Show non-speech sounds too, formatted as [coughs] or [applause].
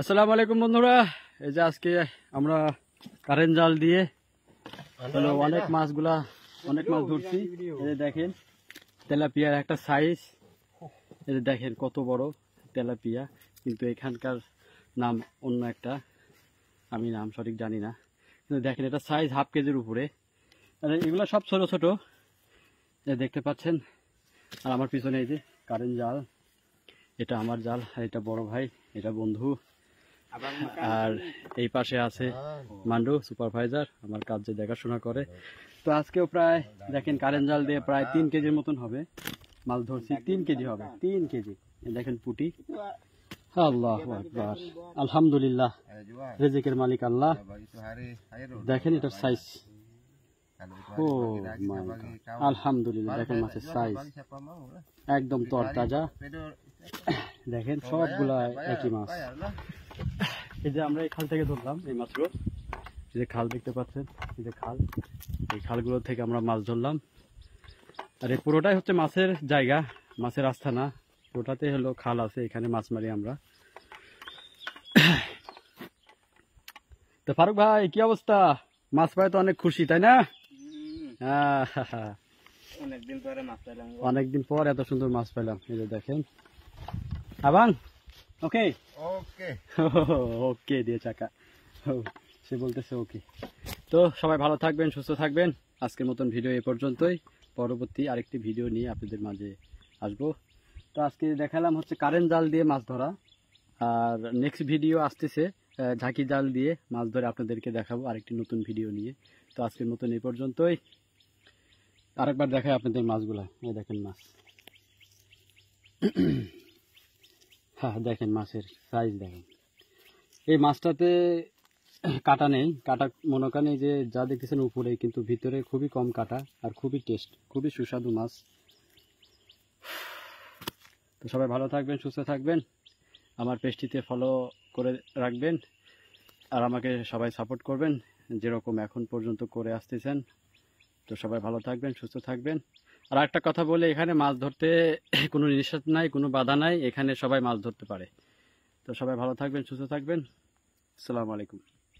আসসালামু আলাইকুম বন্ধুরা এই যে আজকে আমরা কারেন্ট জাল দিয়ে অনেক মাছগুলা অনেক মাছ ধরছি এই দেখেন তেলাপিয়ার একটা সাইজ এই দেখেন কত বড় তেলাপিয়া কিন্তু এখানকার নাম অন্য একটা আমি নাম সঠিক জানি না কিন্তু দেখেন এটা সাইজ হাফ কেজির উপরে এগুলো সব ছোট ছোটো দেখতে পাচ্ছেন আর আমার পিছনে এই যে কারেন্ট জাল এটা আমার জাল আর এটা বড় ভাই এটা বন্ধু আর এই পাশে আছে মান্ডু সুপারভাইজার আমার কাজ যে দেখাশোনা করে তো আজকেও প্রায় দেখেন কারেন্ট জাল দিয়ে প্রায় তিন কেজির মতন হবে মাল ধরছি তিন কেজি হবে তিন কেজি দেখেন পুটি আল্লাহ আলহামদুলিল্লাহ রেজিকের মালিক আল্লাহ দেখেন এটার সাইজ ও আলহামদুলিল্লাহ দেখেন মাছের সাইজ একদম তরতাজা দেখেন সবগুলা একই মাছ এই যে আমরা এই খাল থেকে ধরলাম এই মাছগুলো এই যে খাল দেখতে পাচ্ছেন এই যে খাল এই খালগুলো থেকে আমরা মাছ ধরলাম আর এই পুরোটাই হচ্ছে মাছের জায়গা মাছের আস্থানা পুরোটাতে হলো খাল আছে এখানে মাছ মারি আমরা তো ফারুক ভাই কি অবস্থা মাছ পায় তো অনেক খুশি তাই না অনেকদিন পর এত সুন্দর মাছ পাইলাম এই যে দেখেন আবাং ওকে ওকে ওকে দিয়ে চাকা সে বলতেছে ওকে তো সবাই ভালো থাকবেন সুস্থ থাকবেন আজকের মতন ভিডিও এ পর্যন্তই পরবর্তী আরেকটি ভিডিও নিয়ে আপনাদের মাঝে আসবো তো আজকে দেখালাম হচ্ছে কারেন্ট জাল দিয়ে মাছ ধরা আর নেক্সট ভিডিও আসতেছে ঝাঁকি জাল দিয়ে মাছ ধরে আপনাদেরকে দেখাবো আরেকটি নতুন ভিডিও নিয়ে তো আজকের মতন এ পর্যন্তই আরেকবার দেখাই আপনাদের মাছগুলা এই দেখেন মাছ হ্যাঁ, হ্যাঁ দেখেন মাছের সাইজ দেখেন এই মাছটাতে কাটা নেই কাটা মনে করেন যে যা দেখতেছেন উপরে কিন্তু ভিতরে খুবই কম কাটা আর খুবই টেস্ট খুবই সুস্বাদু মাছ তো সবাই ভালো থাকবেন সুস্থ থাকবেন আমার পেস্টিতে ফলো করে রাখবেন আর আমাকে সবাই সাপোর্ট করবেন যেরকম এখন পর্যন্ত করে আসতেছেন তো সবাই ভালো থাকবেন সুস্থ থাকবেন আর একটা কথা বলে এখানে মাছ ধরতে [coughs] কোনো নিষেধ নাই কোনো বাধা নাই এখানে সবাই মাছ ধরতে পারে তো সবাই ভালো থাকবেন সুস্থ থাকবেন আসসালামু আলাইকুম